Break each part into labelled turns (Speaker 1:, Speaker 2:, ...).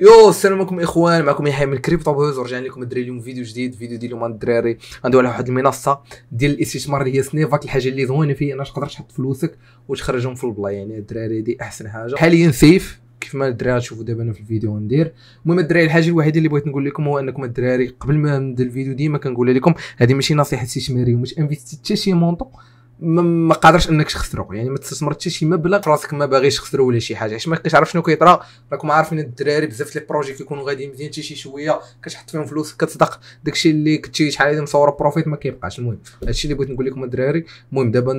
Speaker 1: يو السلام عليكم اخوان معكم يحيى من كريبتو بوز ورجعنا لكم الدراري اليوم فيديو جديد فيديو ديال اليوم الدراري غندوي على واحد المنصه ديال الاستثمار اللي هي سنيفاك الحاجه اللي زوينه فيها انك تقدر تحط فلوسك وتخرجهم في البلاي يعني الدراري دي احسن حاجه حاليا سيف كيف ما الدراري تشوفوا دابا انا في الفيديو غندير المهم الدراري الحاجه الوحيده اللي بغيت نقول لكم هو انكم الدراري قبل ما نبدا الفيديو ديما كنقول لكم هذه ماشي نصيحه استثماريه ومش انفيستي حتى شي مونطو ما قادرش انك تخسرو يعني ما تستثمر حتى شي مبلغ راسك ما باغيش تخسرو ولا شي حاجه حيت ما كتعرف شنو كيطرا راكم عارفين الدراري بزاف لي بروجي كيكونوا غاديين مزيان شي شويه كتحط فيهم فلوس كتصدق داكشي اللي كنتي شحال هذه مصور بروفيت ما كيبقاش المهم هادشي اللي بغيت نقول لكم الدراري المهم دابا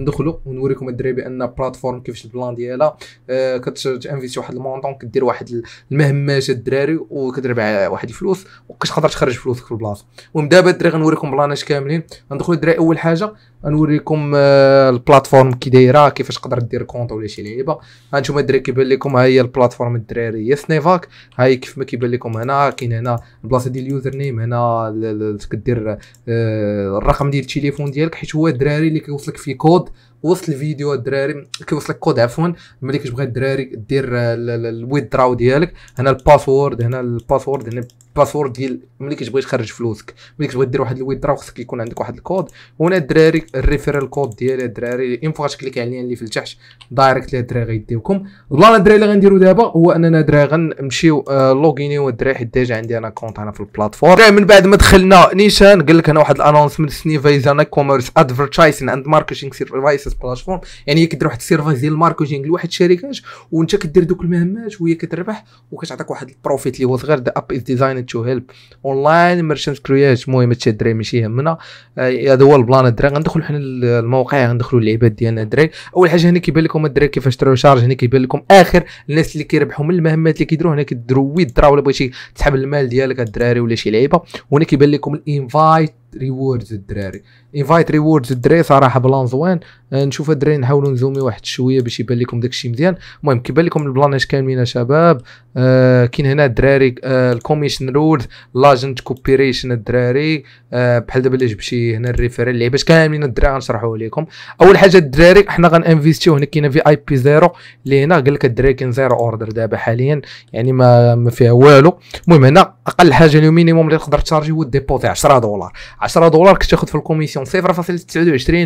Speaker 1: ندخلو ونوريكم الدراري بان بلاتفورم كيفاش البلان ديالها آه كتانفيستي واحد المونطون كدير واحد المهمه الدراري وكتربح واحد الفلوس وكتقدر تخرج فلوسك في البلاصه المهم دابا الدراري غنوريكم بلاناش كاملين غندخلو الدراري اول حاجه غنوريكم لكم آه، البلاتفورم كي دايره كيفاش تقدر دير كونط ولا شي لعيبه ها نتوما الدراري كيبان لكم ها هي البلاتفورم الدراري هي سنيفاك ها هي كيف ما كيبان لكم هنا كاين هنا البلاصه ديال اليوزر نيم هنا كدير آه، الرقم ديال التليفون ديالك حيت هو الدراري اللي كيوصلك فيه كود وسط الفيديو الدراري لك كود عفوا ملي كتبغي الدراري دير الويدراو ديالك هنا الباسورد هنا الباسورد هنا الباسورد ديال ملي كتبغي تخرج فلوسك ملي كتبغي دير واحد الويدراو خصك يكون عندك واحد الكود وهنا الدراري الريفيرال كود ديال الدراري اون فوا غتكليك عليه اللي في التحت دايركت لي الدراري غيديوكم البلان الدراري اللي غنديرو دابا هو اننا الدراري غنمشيو لوغينيو آه، الدراري حيت ديجا عندي انا كونت انا في البلاتفورم من بعد ما دخلنا نيشان قال لك انا واحد الانونسمنت سنيفايز انا كوميرس ادفرتايزين اند ماركتينغ سيرفايس سيرفيسز بلاتفورم يعني هي كدير واحد السيرفيس ديال الماركتينغ لواحد الشركات وانت كدير دوك المهمات وهي كتربح وكتعطيك واحد البروفيت اللي هو صغير ذا اب از ديزاين تو هيلب اونلاين ميرشنت كرييت المهم هادشي الدراري ماشي يهمنا آه، هذا هو البلان الدراري غندخلوا حنا الموقع غندخلوا اللعيبات ديالنا الدراري اول حاجه هنا كيبان لكم الدراري كيفاش داروا شارج هنا كيبان لكم اخر الناس اللي كيربحوا من المهمات اللي كيديروا هنا كيديروا درا ولا بغيتي تسحب المال ديالك الدراري ولا شي لعيبه وهنا كيبان لكم الانفايت ريوردز الدراري انفايت ريوردز الدراري صراحه بلان زوين آه، نشوف الدراري نحاولوا نزومي واحد شويه باش يبان لكم داكشي مزيان المهم كيبان لكم اش كاملين شباب آه كاين هنا الدراري آه الكوميشن رولز لاجنت كوبيريشن الدراري آه بحال دابا اللي جبتي هنا الريفيرال باش كاملين الدراري غنشرحوه لكم اول حاجه الدراري حنا غنانفيستيو هنا كاينه في اي بي زيرو اللي هنا قال لك الدراري كاين زيرو اوردر دابا حاليا يعني ما, ما فيها والو المهم هنا اقل حاجه اليوم مينيموم اللي تقدر تشارجي هو الديبو 10 دولار 10 دولار كنت تاخذ في الكوميسيون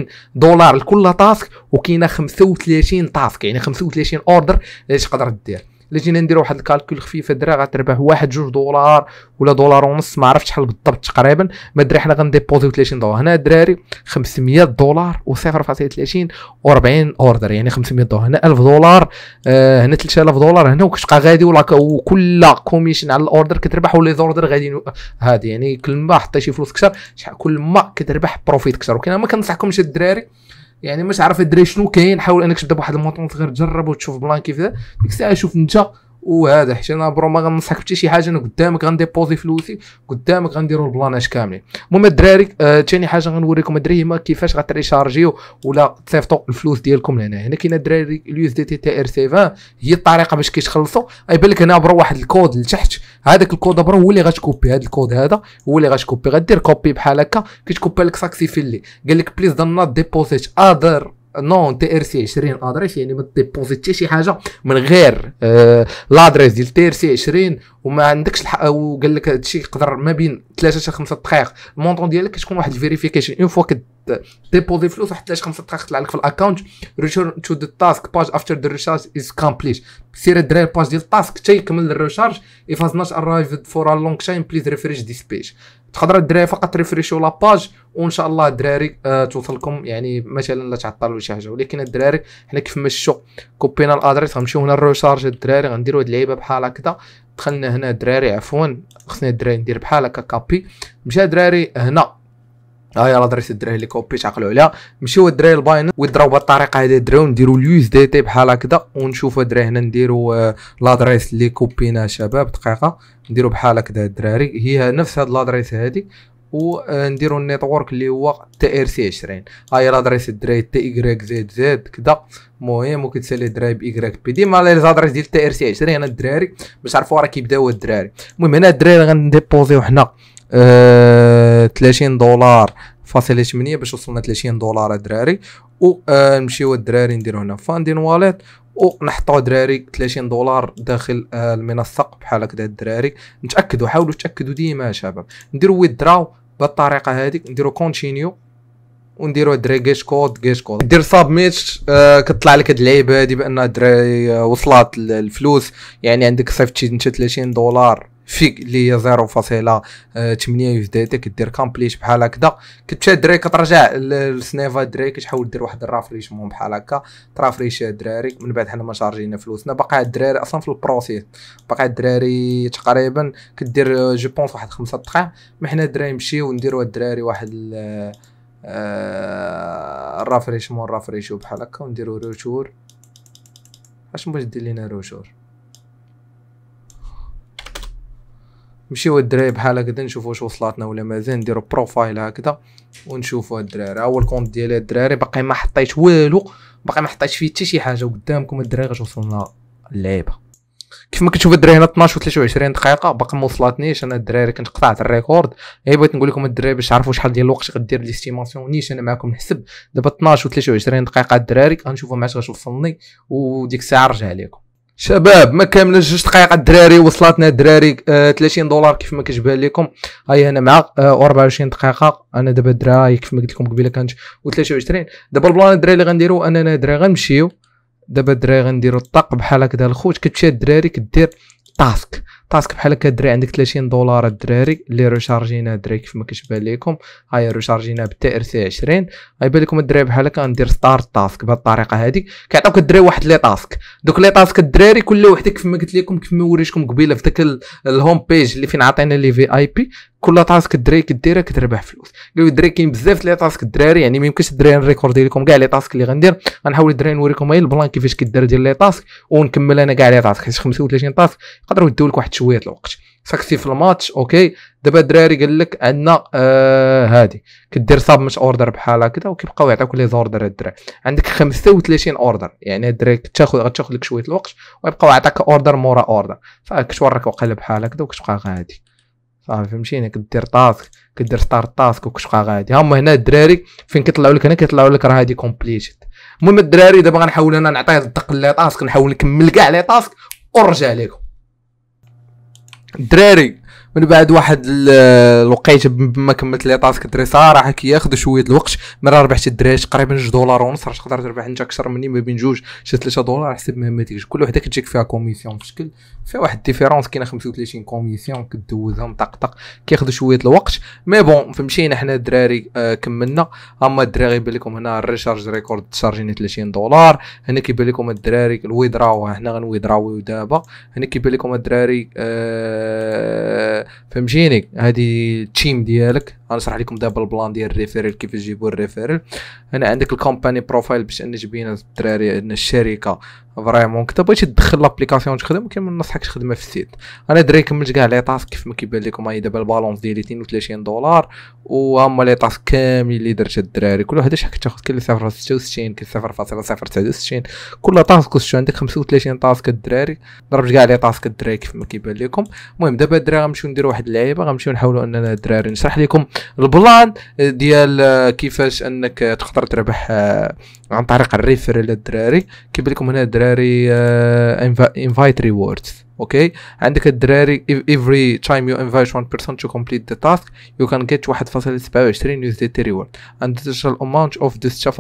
Speaker 1: 0.29 دولار لكل تاسك وكاينه 35 تاسك يعني 35 اوردر اللي تقدر دير الا جينا نديرو واحد الكالكول خفيفه الدراري غتربح واحد جوج دولار ولا دولار ونص ما عرفتش شحال بالضبط تقريبا ما دري حنا غنديبوزيو 30 دولار هنا الدراري 500 دولار و0.30 و40 اوردر يعني 500 دولار هنا 1000 دولار آه هنا 3000 دولار هنا وكتبقى غادي وكل كوميشن على الاوردر كتربح ولي زوردر غادي هادي يعني كل ما حطيتي فلوس كثر كل ما كتربح بروفيت كثر ولكن انا ما كنصحكمش الدراري يعني مش عارف ادري شنو كاين حاول انك تبدا بواحد المونطون غير تجرب وتشوف بلان كيف ديك الساعه شوف انت وهذا حيت انا برو ما غنصحك حتى شي حاجه انا قدامك غنديبوزي فلوسي قدامك غنديروا البلانات كاملين المهم الدراري ثاني آه حاجه غنوريكم الدراري هما كيفاش غتريشارجيو ولا تصيفطوا الفلوس ديالكم لهنا هنا كاين الدراري اليو اس دي تي تي ار سي هي الطريقه باش كيتخلصوا اي لك هنا برو واحد الكود لتحت هذاك الكود برو هو اللي غتكوبي هذا الكود هذا هو اللي غتكوبي غدير كوبي بحال هكا كتكوبي لك ساكسي فيلي قال لك بليز دو نوت ديبوزيت اذر نون تي ار سي 20 ادريس يعني ما ديبوزيتي شي حاجه من غير آه لادريس ديال تي ار سي 20 وما عندكش الحق وقال لك هادشي يقدر ما بين 3 حتى 5 دقائق المونطون ديالك كتكون واحد الفيريفيكيشن اون فوا كديبوزي فلوس واحد 3 5 دقائق تطلع لك في الاكونت ريتيرن تو ذا تاسك باج افتر ذا ريشارج از كومبليت سير الدراري الباج ديال التاسك حتى يكمل الريشارج اف هاز نوت ارايفد فور ا لونغ تايم بليز ريفريش ذيس بيج تقدر الدراري فقط ريفريشيو لا باج وان شاء الله الدراري آه توصلكم يعني مثلا لا تعطل ولا شي حاجه ولكن الدراري حنا كيف ما شو كوبينا الادريس غنمشيو هنا الريشارج الدراري غنديروا هاد اللعيبه بحال هكذا دخلنا هنا دراري عفوا خصني الدراري ندير بحال هكا كابي مشى دراري هنا ها هي لادريس الدراري اللي كوبي تعقلوا عليها مشيو الدراري الباين ويضربوا بهاد الطريقه هادي الدراري اليو اس دي تي بحال هكذا ونشوفوا الدراري هنا نديرو لادريس آه، اللي كوبيناها شباب دقيقه نديرو بحال هكذا الدراري هي نفس هاد لادريس هادي ونديرو النيتورك اللي هو تي ار سي 20 هاي لادريس الدراري تي ايكغيك زد زد كدا المهم وكتسالي الدراري بايكغيك بي دي مع لادريس ديال تي ار سي 20 انا الدراري باش عرفوا راه كيبداو الدراري المهم هنا الدراري غنديبوزيو حنا أه 30 دولار فاصل 8 باش وصلنا 30 دولار الدراري ونمشيو آه، الدراري نديرو هنا فاندين واليت ونحطوا دراري 30 دولار داخل آه، المنصه بحال هكذا الدراري نتاكدوا حاولوا تاكدوا ديما يا شباب نديروا ويدراو بالطريقه هذيك نديرو كونتينيو ونديرو دري جيش كود جيش كود دير ميتش آه كطلع لك هاد اللعيبه هادي بان دري آه وصلات الفلوس يعني عندك صيفطتي انت 30 دولار فيك اللي هي فاصلة آه، تمنية دي تي كدير كامبليت بحال هكدا كتمشي دراري كترجع لسنيفا دراري كتحاول دير واحد الرافريشمون بحال هكا ترافريش الدراري من بعد حنا ما شارجينا فلوسنا باقي الدراري اصلا في البروسيس باقي الدراري تقريبا كدير آه، جو بونس واحد خمسة دقائق ما حنا الدراري نمشيو نديرو الدراري واحد آه، الرافريشمون رافريشو بحال هكا ونديرو روتور اش باش دير لينا روتور نمشيو الدراري بحال هكذا نشوفوا واش وصلاتنا ولا مازال نديرو بروفايل هكذا ونشوفوا الدراري ها هو الكونت ديال الدراري باقي ما حطيت والو باقي ما حطيتش فيه حتى شي حاجه وقدامكم الدراري غاش وصلنا اللعيبه كيف ما الدراري هنا 12 و 23 دقيقه باقي ما وصلاتنيش انا الدراري كنت قطعت الريكورد غير إيه، بغيت نقول لكم الدراري باش تعرفوا شحال ديال الوقت غدير ليستيماسيون نيش انا معكم نحسب دابا 12 و 23 دقيقه الدراري غنشوفوا معاش غاش وصلني وديك الساعه نرجع لكم شباب ما كاملش جوج دقائق الدراري وصلتنا الدراري آه 30 دولار كيف ما كتبان لكم هاي انا مع آه 24 دقيقه انا دابا الدراري كيف ما قلت لكم قبيله كانت و23 دابا البلان الدراري اللي غنديرو اننا الدراري غنمشيو دابا الدراري غنديرو الطاق بحال هكذا الخوت كتمشي الدراري كدير تاسك طاسك بحال هكا الدراري عندك 30 دولار الدراري اللي روشارجينا الدراري كيف ما بان لكم هاي روشارجينا بالتي ار سي 20 غيبان لكم الدراري بحال هكا ندير ستارت تاسك بهذه الطريقه هذه كيعطيوك الدراري واحد لي تاسك دوك لي تاسك الدراري كل وحده كيف ما قلت لكم كيف ما وريتكم قبيله في داك الهوم بيج اللي فين عطينا لي في اي بي كل تاسك الدراري كديرها كتربح فلوس قالوا الدراري كاين بزاف لي تاسك الدراري يعني ما يمكنش الدراري نريكوردي لكم كاع لي تاسك اللي غندير غنحاول الدراري نوريكم غير البلان كيفاش كدير ديال لي تاسك ونكمل انا كاع لي تاسك حيت 35 تاسك يقدروا يديو لك واحد شويه الوقت ساكسي في الماتش اوكي دابا الدراري قال لك عندنا آه هادي كدير مش اوردر بحال هكذا وكيبقاو يعطيوك لي زوردر الدراري عندك 35 اوردر يعني الدراري تاخذ غتاخذ لك شويه الوقت ويبقاو عطاك اوردر مورا اوردر فكتورك وقال بحال هكذا وكتبقى غادي صافي فهمتيني كدير تاسك كدير ستارت تاسك بقى غادي هما هنا الدراري فين كيطلعوا لك هنا كيطلعوا لك راه هادي كومبليتد المهم الدراري دابا غنحاول انا نعطيه الدق لي تاسك نحاول نكمل كاع لي تاسك ونرجع لكم الدراري من بعد واحد الوقيته ما كملت لي طاسك الدري صراحه كياخذ شويه الوقت مره ربحت الدراج تقريبا 2 دولار ونص راه تقدر تربح انت اكثر مني ما بين جوج حتى 3 دولار حسب مهمتك كل وحده كتجيك فيها كوميسيون في شكل فيها واحد ديفيرونس كاينه 35 كوميسيون كدوزهم طقطق كياخذ شويه الوقت مي بون فمشينا حنا الدراري آه كملنا اما الدراري بان لكم هنا الريشارج ريكورد تشارجيني 30 دولار هنا كيبان لكم الدراري الويدراو هنا غنويدراو دابا هنا كيبان لكم الدراري آه فهمتيني هذه التيم ديالك غنشرح لكم دابا البلان ديال الريفيرال كيف يجيبوا الريفيرال هنا عندك الكومباني بروفايل باش ان جبينا الدراري ان الشركه فريمون كنت بغيتي تدخل لابليكاسيون تخدم كيما ما تخدمها في السيت انا دري كملت كاع لي تاسك كيف ما كيبان لكم هاي دابا البالونس ديالي 32 دولار وهما لي تاسك كاملين اللي درت الدراري كل وحده شحال كتاخذ كاين 0.66 كاين 0.069 كل تاسك شتو عندك 35 تاسك الدراري ضربت كاع لي تاسك الدراري كيف ما كيبان لكم المهم دابا الدراري غنمشيو نديرو واحد اللعيبه غنمشيو نحاولوا اننا الدراري نشرح لكم البلان ديال آه، كيفاش انك تقدر تربح آه، عن طريق الريفر للدراري كيبان لكم هنا دراري انفايت ريوردز اوكي عندك الدراري every time you invite one person to complete the task you can get 1.27 يو اس دي ريورد and total amount of this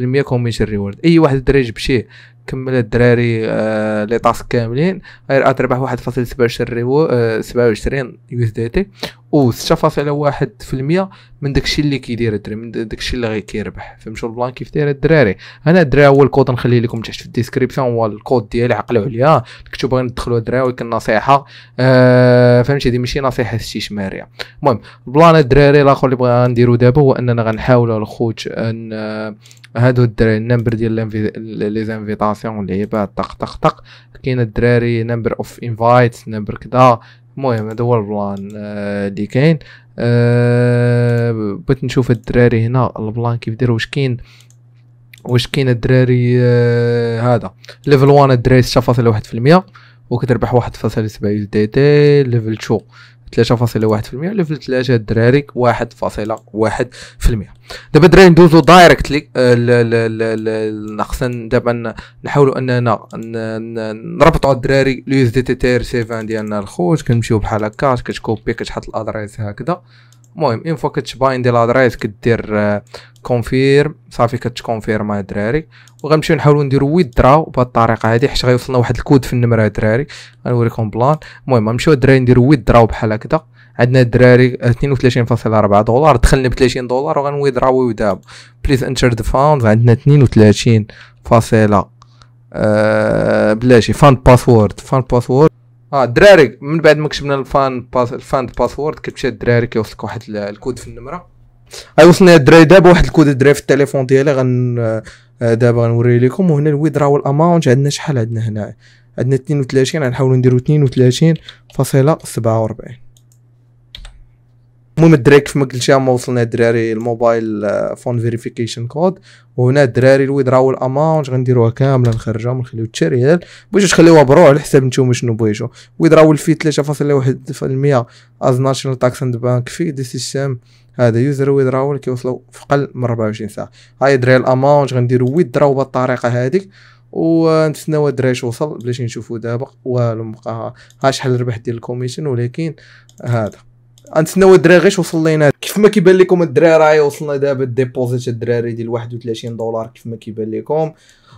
Speaker 1: المية كوميشن ريورد اي واحد الدراري يجيب شيه كمل الدراري آه، لي تاسك كاملين غير تربح 1.27 ريو 27 يو اس دي تي او المية من داكشي اللي كيدير الدراري من داكشي اللي كيربح فهمتوا البلان كيف داير الدراري انا الدراري هو الكود نخلي لكم تحت في الديسكريبسيون هو الكود ديالي عقلوا عليها كنتو باغيين تدخلوا الدراوي نصيحه آه فهمتي هذه ماشي نصيحه استثماريه المهم البلان الدراري الاخر اللي بغينا نديرو دابا هو اننا غنحاولو الخوت ان آه، هادو الدراري النمبر ديال لي زانفيتاسيون اللعيبات طق طق طق كاين الدراري نمبر اوف انفايت نمبر كذا المهم هذا هو البلان اللي كاين بغيت نشوف الدراري هنا البلان كيف داير واش كاين واش كاين الدراري آه، هذا ليفل 1 الدراري 6.1% وكتربح 1.7 دي تي ليفل 2 3.1% ليفل 3 الدراري 1.1% دابا الدراري ندوزو دايركتلي آه، خصنا دابا نحاولوا اننا نربطوا الدراري لو اس دي تي تي ار سي 20 ديالنا الخوت كنمشيو بحال هكا كتكوبي كتحط الادريس هكذا المهم اون فوا كتباين دي لادريس كدير كونفيرم آه، صافي كتكونفيرم كتكونفيرما الدراري وغنمشيو نحاولو نديرو ويدراو بهاد الطريقه هادي حيت غيوصلنا واحد الكود في النمره الدراري غنوريكم بلان المهم غنمشيو الدراري نديرو ويدراو بحال هكذا عندنا الدراري 32.4 آه، دولار دخلنا ب 30 دولار وغنويدراويو دابا بليز انتر ذا فاوند عندنا 32 فاصله أه بلاشي فان باسورد فان باسورد اه دراري من بعد ما كتبنا الفان باس الفان باسورد كتمشي الدراري كيوصلك واحد الكود في النمره وصلني الدراري دابا واحد الكود الدراري في التليفون ديالي غن آه، دابا غنوريه لكم وهنا الويدراو الاماونت عندنا شحال عندنا هنا عندنا 32 غنحاولوا نديرو 32.47 فاصله المهم الدراري كيف ما قلت ما وصلنا الدراري الموبايل آه، فون فيريفيكيشن كود وهنا الدراري الويدراو الاماونت غنديروها كامله نخرجها ونخليو التشريال بغيتو تخليوها بروح على حساب نتوما شنو بغيتو ويدراو الفي 3.1% از ناشونال تاكس اند بانك في دي سيستم هذا يوزر اللي كيوصلو في اقل من 24 ساعه هاي دراري الاماونت غنديرو ويدراو بالطريقه هذيك ونتسناو شو وصل بلاش نشوفو دابا والو مبقى ها شحال ربح ديال الكوميشن ولكن هذا غنتسناو الدراري غير وصل لينا كيف ما كيبان لكم الدراري راه وصلنا دابا الديبوزيت الدراري ديال 31 دولار كيف ما كيبان لكم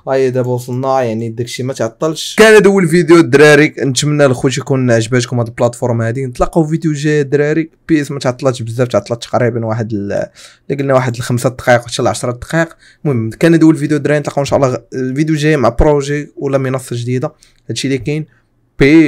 Speaker 1: هاي دابا وصلنا يعني داكشي ما تعطلش كان هذا هو الفيديو الدراري نتمنى الخوت يكون عجباتكم هاد البلاتفورم هادي نتلاقاو في فيديو جاي الدراري بيس ما تعطلاتش بزاف تعطلات تقريبا واحد اللي قلنا واحد الخمسة دقائق حتى ل 10 دقائق المهم كان هذا هو الفيديو الدراري نتلاقاو ان شاء الله الفيديو جاي مع بروجي ولا منصه جديده هادشي اللي كاين بي